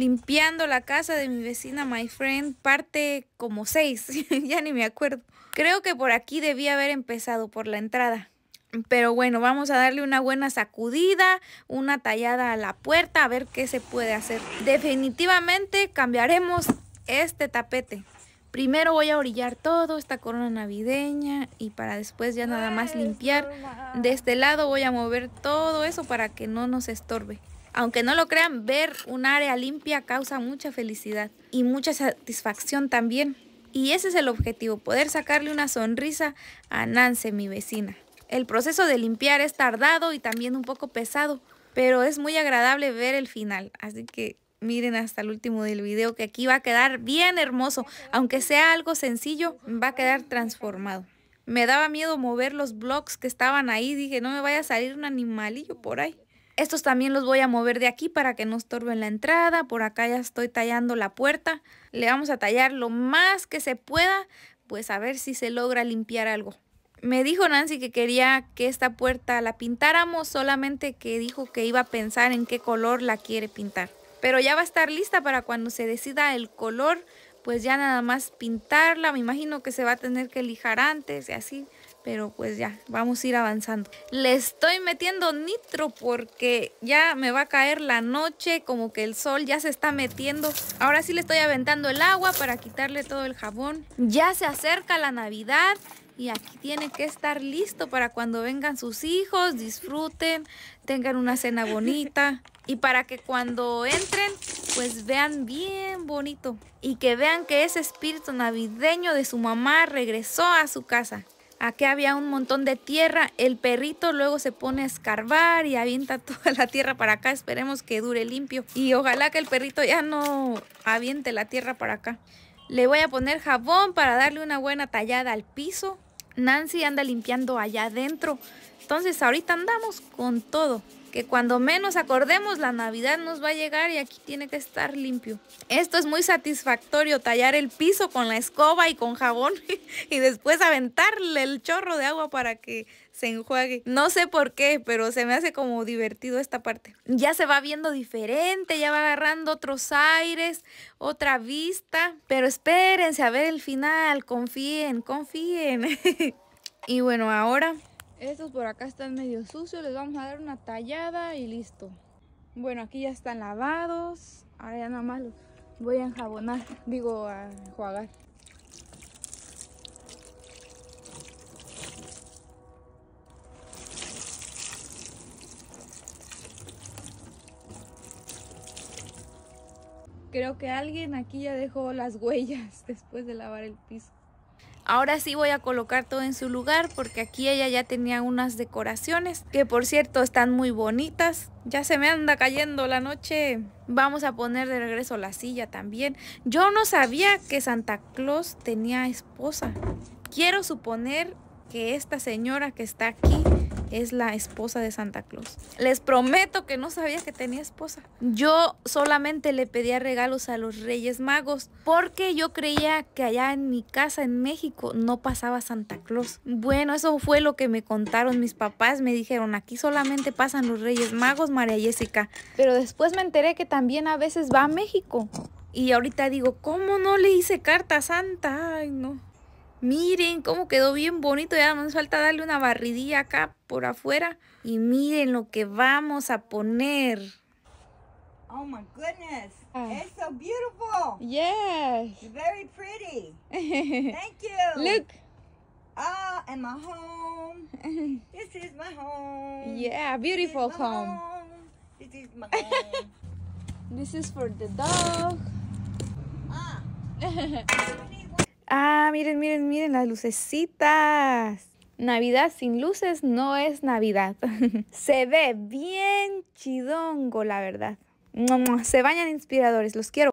limpiando la casa de mi vecina My Friend, parte como 6, ya ni me acuerdo. Creo que por aquí debía haber empezado, por la entrada. Pero bueno, vamos a darle una buena sacudida, una tallada a la puerta, a ver qué se puede hacer. Definitivamente cambiaremos este tapete. Primero voy a orillar todo, esta corona navideña, y para después ya nada más limpiar. De este lado voy a mover todo eso para que no nos estorbe. Aunque no lo crean, ver un área limpia causa mucha felicidad y mucha satisfacción también. Y ese es el objetivo, poder sacarle una sonrisa a Nance, mi vecina. El proceso de limpiar es tardado y también un poco pesado, pero es muy agradable ver el final. Así que miren hasta el último del video que aquí va a quedar bien hermoso. Aunque sea algo sencillo, va a quedar transformado. Me daba miedo mover los blocks que estaban ahí. Dije, no me vaya a salir un animalillo por ahí. Estos también los voy a mover de aquí para que no estorben la entrada. Por acá ya estoy tallando la puerta. Le vamos a tallar lo más que se pueda, pues a ver si se logra limpiar algo. Me dijo Nancy que quería que esta puerta la pintáramos, solamente que dijo que iba a pensar en qué color la quiere pintar. Pero ya va a estar lista para cuando se decida el color, pues ya nada más pintarla. Me imagino que se va a tener que lijar antes y así pero pues ya, vamos a ir avanzando. Le estoy metiendo nitro porque ya me va a caer la noche, como que el sol ya se está metiendo. Ahora sí le estoy aventando el agua para quitarle todo el jabón. Ya se acerca la Navidad. Y aquí tiene que estar listo para cuando vengan sus hijos, disfruten, tengan una cena bonita. Y para que cuando entren, pues vean bien bonito. Y que vean que ese espíritu navideño de su mamá regresó a su casa. Aquí había un montón de tierra. El perrito luego se pone a escarbar y avienta toda la tierra para acá. Esperemos que dure limpio. Y ojalá que el perrito ya no aviente la tierra para acá. Le voy a poner jabón para darle una buena tallada al piso. Nancy anda limpiando allá adentro. Entonces ahorita andamos con todo que cuando menos acordemos la Navidad nos va a llegar y aquí tiene que estar limpio. Esto es muy satisfactorio, tallar el piso con la escoba y con jabón y después aventarle el chorro de agua para que se enjuague. No sé por qué, pero se me hace como divertido esta parte. Ya se va viendo diferente, ya va agarrando otros aires, otra vista, pero espérense a ver el final, confíen, confíen. y bueno, ahora estos por acá están medio sucios, les vamos a dar una tallada y listo. Bueno, aquí ya están lavados. Ahora ya nada más los voy a enjabonar, digo a enjuagar. Creo que alguien aquí ya dejó las huellas después de lavar el piso. Ahora sí voy a colocar todo en su lugar porque aquí ella ya tenía unas decoraciones que por cierto están muy bonitas. Ya se me anda cayendo la noche. Vamos a poner de regreso la silla también. Yo no sabía que Santa Claus tenía esposa. Quiero suponer que esta señora que está aquí es la esposa de Santa Claus. Les prometo que no sabía que tenía esposa. Yo solamente le pedía regalos a los Reyes Magos porque yo creía que allá en mi casa en México no pasaba Santa Claus. Bueno, eso fue lo que me contaron mis papás. Me dijeron, aquí solamente pasan los Reyes Magos, María Jessica. Pero después me enteré que también a veces va a México. Y ahorita digo, ¿cómo no le hice carta a Santa? Ay, no. Miren cómo quedó bien bonito, ya nos falta darle una barridilla acá por afuera. Y miren lo que vamos a poner. Oh my goodness, ah. it's so beautiful. Yes. very pretty. Thank you. Look. Ah, and my home. this is my home. Yeah, beautiful home. home. This is my home. this is for the dog. Ah. Ah, miren, miren, miren las lucecitas. Navidad sin luces no es Navidad. Se ve bien chidongo, la verdad. Se bañan inspiradores, los quiero.